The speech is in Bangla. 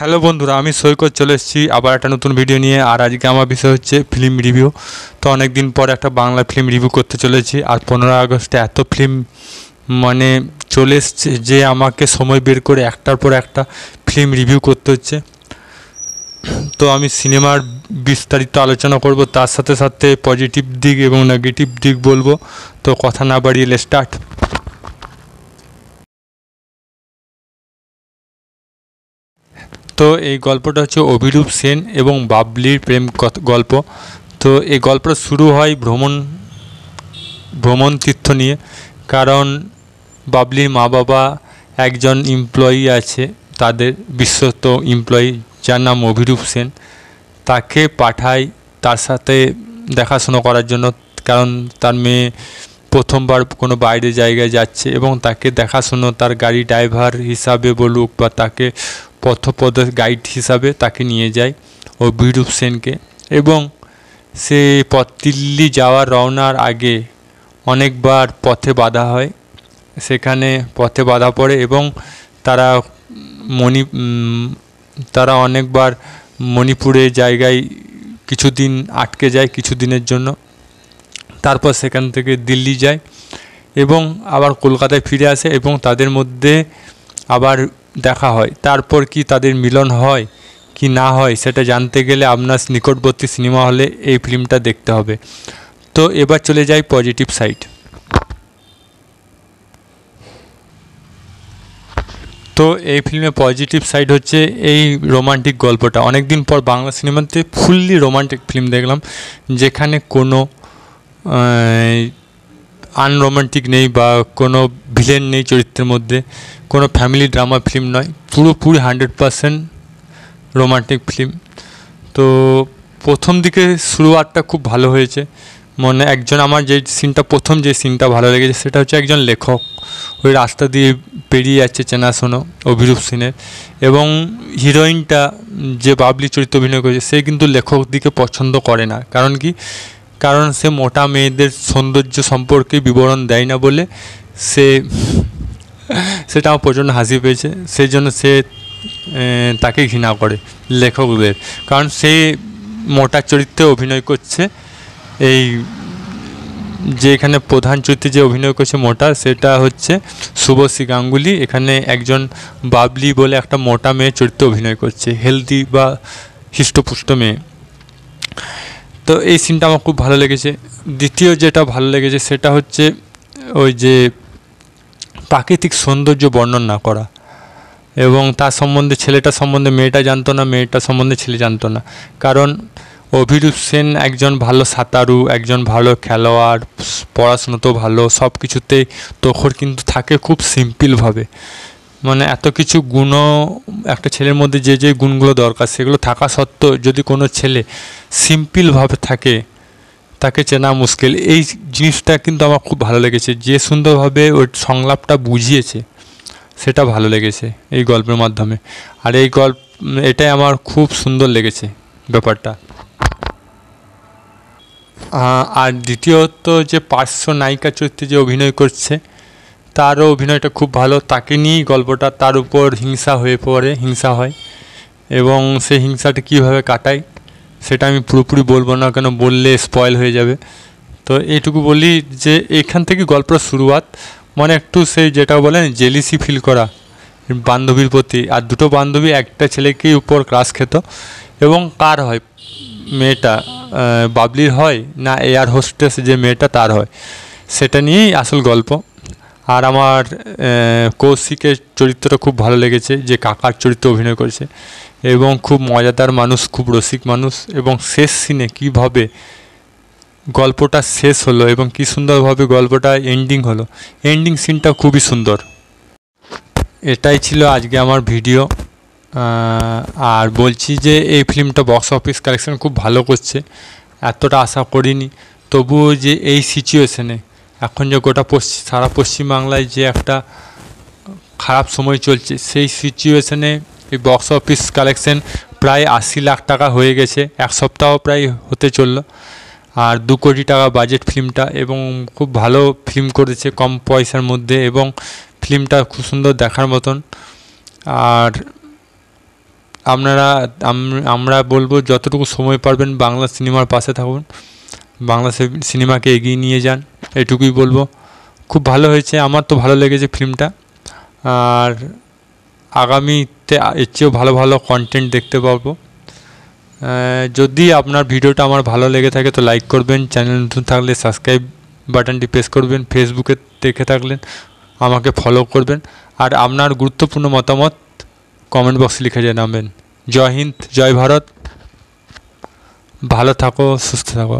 হ্যালো বন্ধুরা আমি সৈকত চলে এসেছি আবার একটা নতুন ভিডিও নিয়ে আর আজকে আমার বিষয় হচ্ছে ফিল্ম রিভিউ তো অনেক দিন পর একটা বাংলা ফিল্ম রিভিউ করতে চলেছি আর পনেরো আগস্টে এত ফিল্ম মানে চলে এসছে যে আমাকে সময় বের করে একটার পর একটা ফিল্ম রিভিউ করতে হচ্ছে তো আমি সিনেমার বিস্তারিত আলোচনা করব তার সাথে সাথে পজিটিভ দিক এবং নেগেটিভ দিক বলবো তো কথা না বাড়িয়ে স্টার্ট তো এই গল্পটা হচ্ছে অভিরূপ সেন এবং বাবলির প্রেম গল্প তো এই গল্পটা শুরু হয় ভ্রমণ ভ্রমণ তীর্থ নিয়ে কারণ বাবলির মা বাবা একজন এমপ্লয়ি আছে তাদের বিশ্বস্ত এমপ্লয়ি যার নাম অভিরূপ সেন তাকে পাঠায় তার সাথে দেখাশুনো করার জন্য কারণ তার মেয়ে প্রথমবার কোনো বাইরে জায়গায় যাচ্ছে এবং তাকে দেখাশুনো তার গাড়ি ড্রাইভার হিসাবে বলুক বা তাকে পথপদ গাইড হিসাবে তাকে নিয়ে যায় ও বিরূপ সেনকে এবং সে পথ দিল্লি যাওয়ার রওনার আগে অনেকবার পথে বাধা হয় সেখানে পথে বাধা পড়ে এবং তারা মণি তারা অনেকবার মণিপুরে জায়গায় কিছুদিন আটকে যায় কিছু দিনের জন্য তারপর সেখান থেকে দিল্লি যায় এবং আবার কলকাতায় ফিরে আসে এবং তাদের মধ্যে আবার দেখা হয় তারপর কি তাদের মিলন হয় কি না হয় সেটা জানতে গেলে আপনার নিকটবর্তী সিনেমা হলে এই ফিল্মটা দেখতে হবে তো এবার চলে যাই পজিটিভ সাইড তো এই ফিল্মে পজিটিভ সাইড হচ্ছে এই রোমান্টিক গল্পটা অনেকদিন পর বাংলা সিনেমাতে ফুললি রোমান্টিক ফিল্ম দেখলাম যেখানে কোনো আনরোমান্টিক নেই বা কোনো ভিলেন নেই চরিত্রের মধ্যে কোনো ফ্যামিলি ড্রামা ফিল্ম নয় পুরোপুরি হান্ড্রেড পারসেন্ট রোমান্টিক ফিল্ম তো প্রথম দিকে শুরুয়াতটা খুব ভালো হয়েছে মনে একজন আমার যে সিনটা প্রথম যে সিনটা ভালো লেগেছে সেটা হচ্ছে একজন লেখক ওই রাস্তা দিয়ে পেরিয়ে যাচ্ছে চেনাশোনো অভিরূপ সিনের এবং হিরোইনটা যে বাবলি চরিত্র অভিনয় করেছে সে কিন্তু লেখক দিকে পছন্দ করে না কারণ কি কারণ সে মোটা মেয়েদের সৌন্দর্য সম্পর্কে বিবরণ দেয় না বলে সে সেটা আমার প্রচণ্ড হাসি পেয়েছে সেই জন্য সে তাকে ঘৃণা করে লেখকদের কারণ সে মোটা চরিত্রে অভিনয় করছে এই যে এখানে প্রধান চরিত্রে যে অভিনয় করছে মোটা সেটা হচ্ছে শুভশ্রী গাঙ্গুলি এখানে একজন বাবলি বলে একটা মোটা মেয়ে চরিত্রে অভিনয় করছে হেলদি বা হৃষ্টপুষ্ট মেয়ে তো এই সিনটা আমার খুব ভালো লেগেছে দ্বিতীয় যেটা ভালো লেগেছে সেটা হচ্ছে ওই যে প্রাকৃতিক সৌন্দর্য বর্ণন না করা এবং তার সম্বন্ধে ছেলেটা সম্বন্ধে মেয়েটা জানতো না মেয়েটা সম্বন্ধে ছেলে জানতো না কারণ অভিরূপ সেন একজন ভালো সাঁতারু একজন ভালো খেলোয়াড় পড়াশুনো তো ভালো সব কিছুতেই তখর কিন্তু থাকে খুব সিম্পিলভাবে মানে এত কিছু গুণ একটা ছেলের মধ্যে যে যে গুণগুলো দরকার সেগুলো থাকা সত্ত্বেও যদি কোনো ছেলে সিম্পলভাবে থাকে তাকে চেনা মুশকিল এই জিনিসটা কিন্তু আমার খুব ভালো লেগেছে যে সুন্দরভাবে ওই সংলাপটা বুঝিয়েছে সেটা ভালো লেগেছে এই গল্পের মাধ্যমে আর এই গল্প এটাই আমার খুব সুন্দর লেগেছে ব্যাপারটা আর দ্বিতীয়ত যে পার্শ্ব নায়িকা চরিত্রে যে অভিনয় করছে তারও অভিনয়টা খুব ভালো তাকে নিয়েই গল্পটা তার উপর হিংসা হয়ে পড়ে হিংসা হয় এবং সেই হিংসাটা কীভাবে কাটায় সেটা আমি পুরোপুরি বলবো না কেন বললে স্পয়েল হয়ে যাবে তো এইটুকু বলি যে এখান থেকে গল্পটা শুরুয়াত মানে একটু সেই যেটা বলেন জেলিসি ফিল করা বান্ধবীর প্রতি আর দুটো বান্ধবী একটা ছেলেকেই উপর ক্লাস খেত এবং কার হয় মেয়েটা বাবলির হয় না এয়ার হোস্টেস যে মেয়েটা তার হয় সেটা নিয়েই আসল গল্প আর আমার কৌশিকের চরিত্রটা খুব ভালো লেগেছে যে কাকার চরিত্র অভিনয় করেছে এবং খুব মজাদার মানুষ খুব রসিক মানুষ এবং শেষ সিনে কীভাবে গল্পটা শেষ হলো এবং কী সুন্দরভাবে গল্পটা এন্ডিং হলো এন্ডিং সিনটা খুবই সুন্দর এটাই ছিল আজকে আমার ভিডিও আর বলছি যে এই ফিল্মটা বক্স অফিস কালেকশন খুব ভালো করছে এতটা আশা করিনি তবুও যে এই সিচুয়েশনে এখন যে গোটা পশ্চিম সারা পশ্চিমবাংলায় যে একটা খারাপ সময় চলছে সেই সিচুয়েশনে এই বক্স অফিস কালেকশন প্রায় আশি লাখ টাকা হয়ে গেছে এক সপ্তাহ প্রায় হতে চলল আর দু কোটি টাকা বাজেট ফিল্মটা এবং খুব ভালো ফিল্ম করেছে কম পয়সার মধ্যে এবং ফিল্মটা খুব সুন্দর দেখার মতন আর আপনারা আমরা বলবো যতটুকু সময় পারবেন বাংলা সিনেমার পাশে থাকুন বাংলা সিনেমাকে এগিয়ে নিয়ে যান এটুকুই বলবো খুব ভালো হয়েছে আমার তো ভালো লেগেছে ফিল্মটা আর আগামীতে এর চেয়েও ভালো ভালো কন্টেন্ট দেখতে পাবো যদি আপনার ভিডিওটা আমার ভালো লেগে থাকে তো লাইক করবেন চ্যানেল নতুন থাকলে সাবস্ক্রাইব বাটনটি প্রেস করবেন ফেসবুকে দেখে থাকলেন আমাকে ফলো করবেন আর আপনার গুরুত্বপূর্ণ মতামত কমেন্ট বক্সে লিখে জানাবেন জয় হিন্দ জয় ভারত ভালো থাকো সুস্থ থাকো